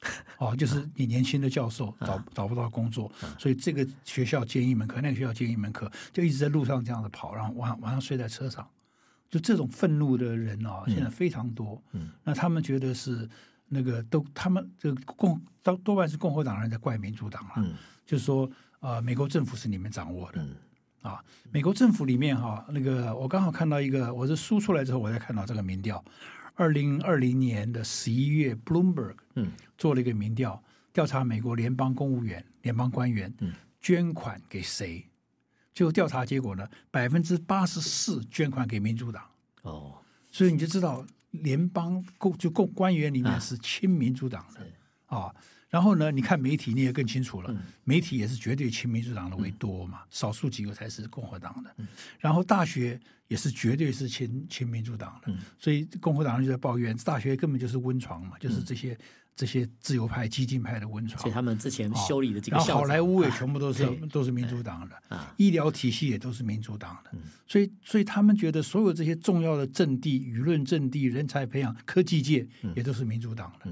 哦，就是你年轻的教授找找不到工作，所以这个学校兼一门课，那个学校兼一门课，就一直在路上这样子跑，然后晚上晚上睡在车上，就这种愤怒的人哦，现在非常多，嗯，那他们觉得是。那个都他们这共当多半是共和党人在怪民主党了，就是说啊，美国政府是你们掌握的啊，美国政府里面哈，那个我刚好看到一个，我是输出来之后我才看到这个民调，二零二零年的十一月，Bloomberg 嗯做了一个民调，调查美国联邦公务员、联邦官员嗯捐款给谁，最后调查结果呢，百分之八十四捐款给民主党哦，所以你就知道。联邦共就共官员里面是亲民主党的啊，然后呢，你看媒体你也更清楚了，媒体也是绝对亲民主党的为多嘛，少数几个才是共和党的，然后大学也是绝对是亲亲民主党的，所以共和党人就在抱怨大学根本就是温床嘛，就是这些。这些自由派、激进派的温床，所以他们之前修理的这个，然后好莱坞也全部都是都是民主党的，医疗体系也都是民主党的，所以所以他们觉得所有这些重要的阵地、舆论阵地、人才培养、科技界也都是民主党的，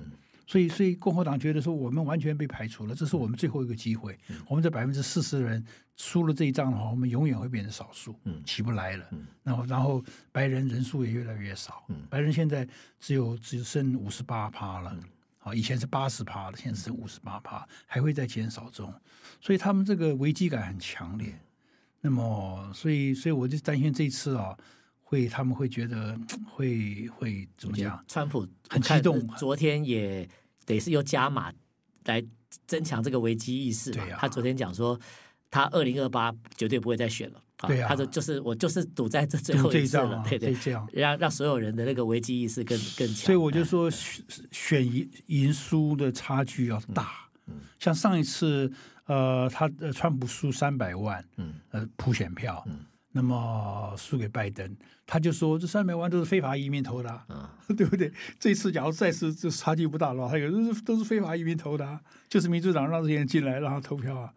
所以所以共和党觉得说我们完全被排除了，这是我们最后一个机会。我们这百分之四十的人输了这一仗的话，我们永远会变成少数，起不来了。然后然后白人人数也越来越少，白人现在只有只剩五十八趴了。啊，以前是八十趴的，现在是五十八趴，还会在减少中，所以他们这个危机感很强烈。那么，所以，所以我就担心这一次啊，会他们会觉得会会怎么样？川普很激动，昨天也得是又加码来增强这个危机意识嘛。他昨天讲说。他二零二八绝对不会再选了。对，他说就是我就是赌在这最后一次了，对对？这样让让所有人的那个危机意识更更强。所以我就说，选赢赢输的差距要大。嗯，像上一次，呃，他川普输三百万，嗯，呃，普选票，嗯，那么输给拜登，他就说这三百万都是非法移民投的，嗯，对不对？这一次假如再次这差距不大了，他有的是都是非法移民投的，就是民主党让这些人进来让他投票啊。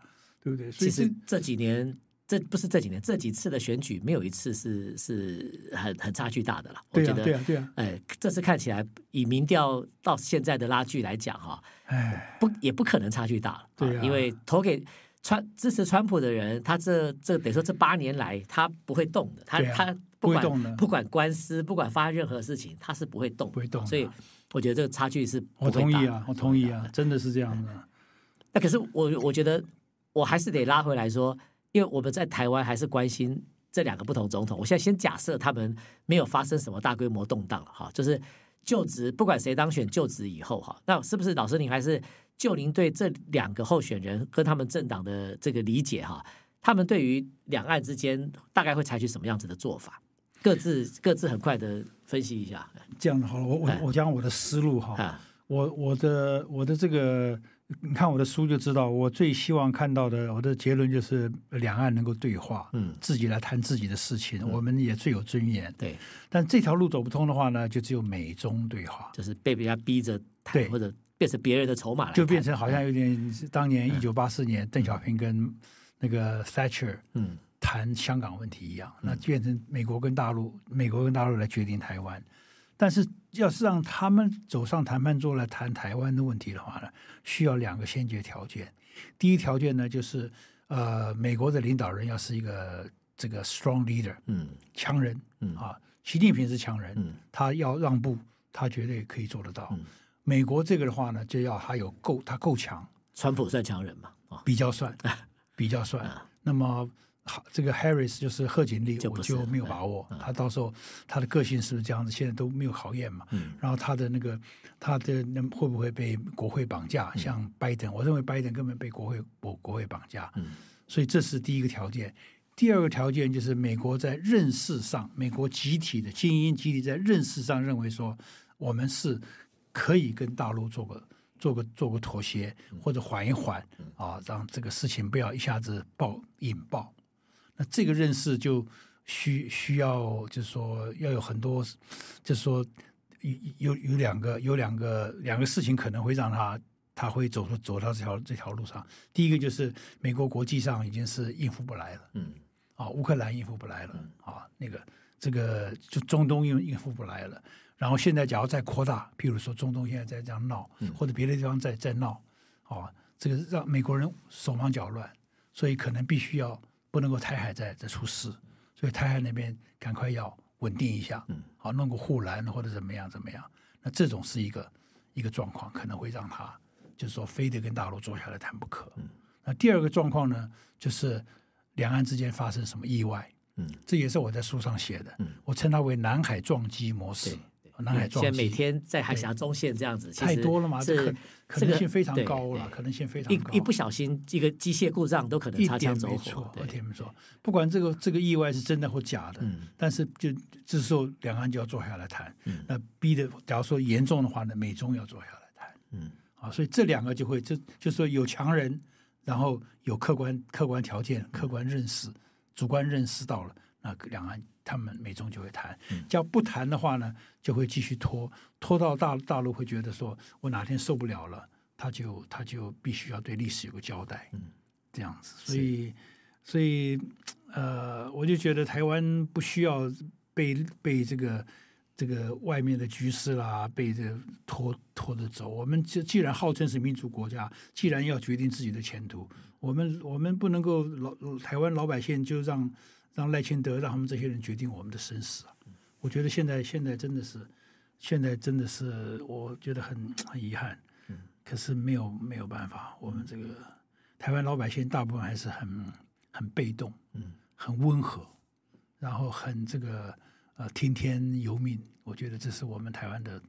其实这几年，这不是这几年，这几次的选举没有一次是是很很差距大的了。我觉得，对啊，对啊。哎，这次看起来以民调到现在的拉距来讲，哈，哎，不，也不可能差距大，对啊。因为投给川支持川普的人，他这这得说这八年来他不会动的，他他不管不管官司，不管发生任何事情，他是不会动，不会动。所以我觉得这个差距是，我同意啊，我同意啊，真的是这样的。那可是我我觉得。我还是得拉回来说，因为我们在台湾还是关心这两个不同总统。我现在先假设他们没有发生什么大规模动荡哈，就是就职不管谁当选就职以后哈，那是不是老师您还是就您对这两个候选人跟他们政党的这个理解哈？他们对于两岸之间大概会采取什么样子的做法？各自各自很快的分析一下。这样子好了，我我我讲我的思路哈，我我的我的这个。你看我的书就知道，我最希望看到的我的结论就是两岸能够对话，嗯，自己来谈自己的事情，我们也最有尊严。对，但这条路走不通的话呢，就只有美中对话，就是被别人逼着谈，或者变成别人的筹码，就变成好像有点当年一九八四年邓小平跟那个 Thatcher，嗯，谈香港问题一样，那变成美国跟大陆，美国跟大陆来决定台湾。但是，要是让他们走上谈判桌来谈台湾的问题的话呢，需要两个先决条件。第一条件呢，就是呃，美国的领导人要是一个这个 strong leader，嗯，强人，嗯啊，习近平是强人，嗯，他要让步，他绝对可以做得到。美国这个的话呢，就要还有够他够强，川普算强人嘛，啊，比较算，比较算。那么。这个 Harris 就是贺锦丽，我就没有把握。他到时候他的个性是不是这样子？现在都没有考验嘛。然后他的那个他的那会不会被国会绑架？像拜登，我认为拜登根本被国会国国会绑架。所以这是第一个条件。第二个条件就是美国在认识上，美国集体的精英集体在认识上认为说，我们是可以跟大陆做个做个做个妥协，或者缓一缓啊，让这个事情不要一下子爆引爆。那这个认识就需需要，就是说要有很多，就是说有有有两个有两个两个事情可能会让他他会走出走到这条这条路上。第一个就是美国国际上已经是应付不来了，嗯，啊，乌克兰应付不来了，啊，那个这个就中东应应付不来了。然后现在假如再扩大，譬如说中东现在在这样闹，或者别的地方在在闹，啊，这个让美国人手忙脚乱，所以可能必须要。不能够台海再再出事，所以台海那边赶快要稳定一下，嗯，好弄个护栏或者怎么样怎么样，那这种是一个一个状况，可能会让他就是说非得跟大陆坐下来谈不可。那第二个状况呢，就是两岸之间发生什么意外，嗯，这也是我在书上写的，嗯，我称它为南海撞击模式。在每天在海峡中线这样子，太多了嘛，实可能性非常高了，可能性非常高。一不小心一个机械故障都可能擦枪走火。我听你们说，不管这个这个意外是真的或假的，但是就这时候两岸就要坐下来谈。那逼的，假如说严重的话呢，美中要坐下来谈。嗯，啊，所以这两个就会就就说有强人，然后有客观客观条件、客观认识、主观认识到了，那两岸。他们美中就会谈，要不谈的话呢，就会继续拖，拖到大大陆会觉得说，我哪天受不了了，他就他就必须要对历史有个交代，这样子。所以，所以，呃，我就觉得台湾不需要被被这个这个外面的局势啦，被这拖拖着走。我们既既然号称是民主国家，既然要决定自己的前途，我们我们不能够老台湾老百姓就让。让赖清德让他们这些人决定我们的生死啊！我觉得现在现在真的是，现在真的是我觉得很很遗憾，可是没有没有办法。我们这个台湾老百姓大部分还是很很被动，很温和，然后很这个呃听天由命。我觉得这是我们台湾的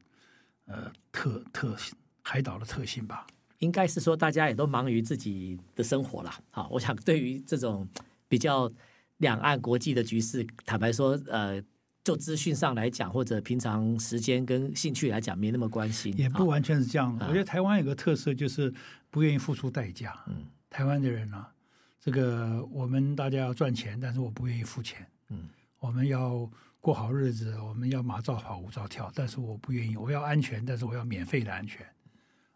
呃特特性，海岛的特性吧。应该是说大家也都忙于自己的生活了啊！我想对于这种比较。两岸国际的局势，坦白说，呃，就资讯上来讲，或者平常时间跟兴趣来讲，没那么关心。也不完全是这样，我觉得台湾有个特色就是不愿意付出代价。嗯，台湾的人呢，这个我们大家要赚钱，但是我不愿意付钱。嗯，我们要过好日子，我们要马照跑，舞照跳，但是我不愿意，我要安全，但是我要免费的安全。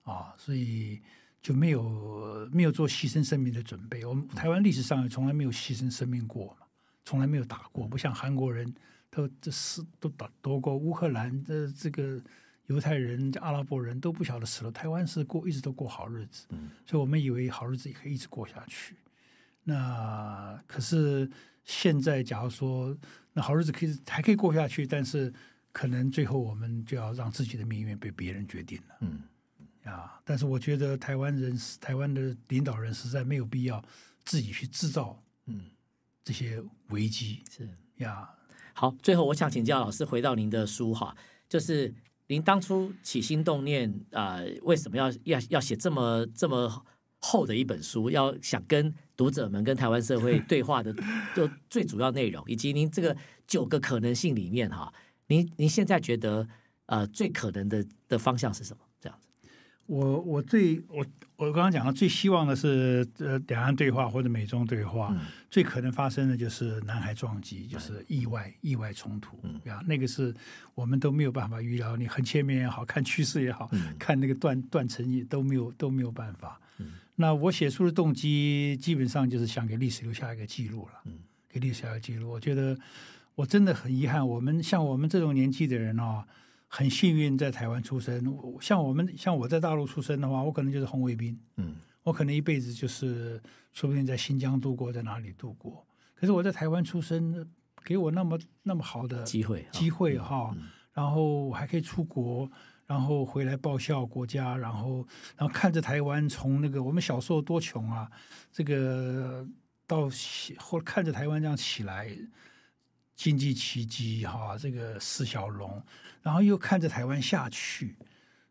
啊，所以。就没有没有做牺牲生命的准备。我们台湾历史上也从来没有牺牲生命过嘛，从来没有打过，不像韩国人，都这死都打夺过乌克兰的这个犹太人、阿拉伯人都不晓得死了。台湾是过一直都过好日子，所以我们以为好日子可以一直过下去。那可是现在，假如说那好日子可以还可以过下去，但是可能最后我们就要让自己的命运被别人决定了，嗯。啊！但是我觉得台湾人、台湾的领导人实在没有必要自己去制造嗯这些危机是呀。好，最后我想请教老师，回到您的书哈，就是您当初起心动念啊，为什么要要要写这么这么厚的一本书？要想跟读者们、跟台湾社会对话的就最主要内容，以及您这个九个可能性里面哈，您您现在觉得呃最可能的的方向是什么？我我最我我刚刚讲了，最希望的是呃两岸对话或者美中对话，最可能发生的就是南海撞击，就是意外意外冲突，对吧？那个是我们都没有办法预料，你横切面也好看趋势也好，看那个断断层也都没有都没有办法。那我写出的动机基本上就是想给历史留下一个记录了，给历史一个记录。我觉得我真的很遗憾，我们像我们这种年纪的人哦。很幸运在台湾出生，像我们像我在大陆出生的话，我可能就是红卫兵，嗯，我可能一辈子就是说不定在新疆度过，在哪里度过。可是我在台湾出生，给我那么那么好的机会机会哈，然后我还可以出国，然后回来报效国家，然后然后看着台湾从那个我们小时候多穷啊，这个到后看着台湾这样起来。经济奇迹哈，这个释小龙，然后又看着台湾下去，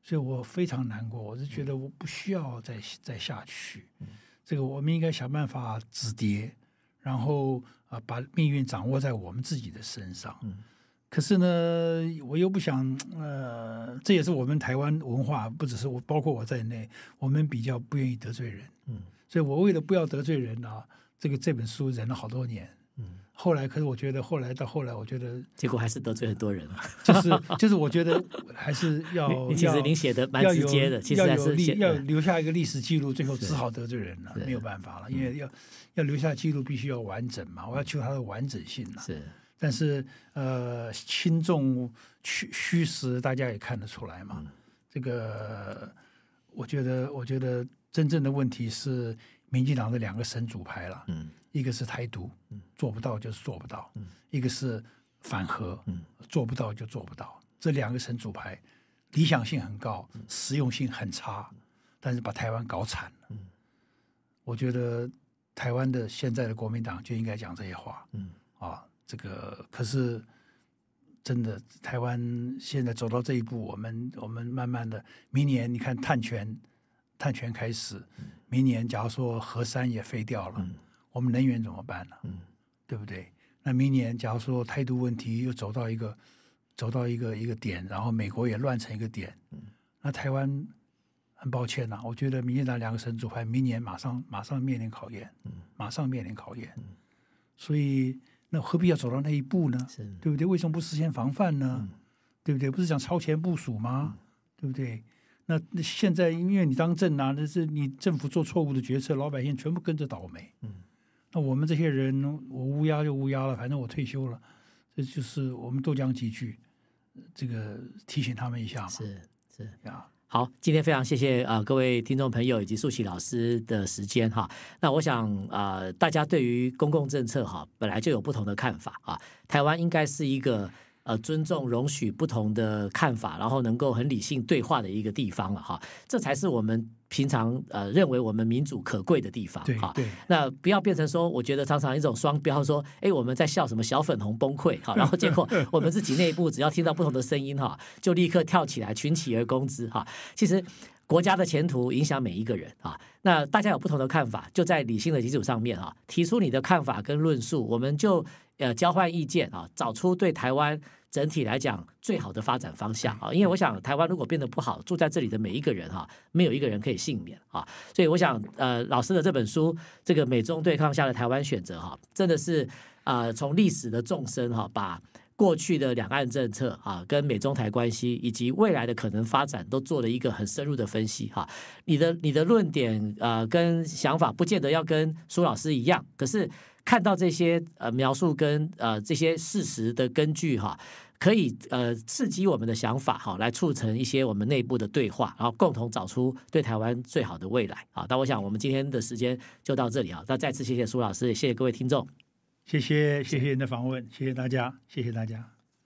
所以我非常难过。我是觉得我不需要再再下去，这个我们应该想办法止跌，然后啊把命运掌握在我们自己的身上。可是呢，我又不想呃，这也是我们台湾文化，不只是我，包括我在内，我们比较不愿意得罪人。嗯，所以我为了不要得罪人啊，这个这本书忍了好多年。嗯，后来可是我觉得后来到后来，我觉得结果还是得罪很多人了。就是 就是，我觉得还是要。其实您写的蛮直接的，要有力，要留下一个历史记录，最后只好得罪人了，没有办法了，因为要要留下记录，必须要完整嘛。我要求它的完整性了。是，但是呃，轻重虚虚实，大家也看得出来嘛。这个我觉得，我觉得真正的问题是民进党的两个省主牌了。嗯。一个是台独，做不到就是做不到；一个是反核，做不到就做不到。这两个成主牌，理想性很高，实用性很差，但是把台湾搞惨了。我觉得台湾的现在的国民党就应该讲这些话。啊，这个可是真的。台湾现在走到这一步，我们我们慢慢的，明年你看，探泉探泉开始，明年假如说核三也废掉了。我们能源怎么办呢？嗯，对不对？那明年，假如说态度问题又走到一个走到一个一个点，然后美国也乱成一个点，嗯，那台湾很抱歉呐。我觉得民进党两个省主牌明年马上马上面临考验，嗯，马上面临考验。嗯，所以那何必要走到那一步呢？是，对不对？为什么不事先防范呢？对不对？不是讲超前部署吗？对不对？那那现在因为你当政啊，那是你政府做错误的决策，老百姓全部跟着倒霉，嗯。那我们这些人，我乌鸦就乌鸦了，反正我退休了，这就是我们多讲几句，这个提醒他们一下嘛。是是好，今天非常谢谢啊各位听众朋友以及素奇老师的时间哈。那我想啊，大家对于公共政策哈本来就有不同的看法啊，台湾应该是一个。呃，尊重、容许不同的看法，然后能够很理性对话的一个地方了哈，这才是我们平常呃认为我们民主可贵的地方哈。那不要变成说，我觉得常常一种双标，说，哎，我们在笑什么小粉红崩溃哈，然后结果我们自己内部只要听到不同的声音哈，就立刻跳起来群起而攻之哈。其实国家的前途影响每一个人啊，那大家有不同的看法，就在理性的基础上面啊，提出你的看法跟论述，我们就呃交换意见啊，找出对台湾。整体来讲，最好的发展方向啊，因为我想台湾如果变得不好，住在这里的每一个人哈，没有一个人可以幸免啊。所以我想，呃，老师的这本书《这个美中对抗下的台湾选择》哈，真的是啊，从历史的纵深哈，把过去的两岸政策啊、跟美中台关系以及未来的可能发展都做了一个很深入的分析哈。你的你的论点啊，跟想法不见得要跟苏老师一样，可是。看到这些呃描述跟呃这些事实的根据哈，可以呃刺激我们的想法哈，来促成一些我们内部的对话，然后共同找出对台湾最好的未来啊。那我想我们今天的时间就到这里啊。那再次谢谢苏老师，谢谢各位听众，谢谢谢谢您的访问，谢谢大家，谢谢大家。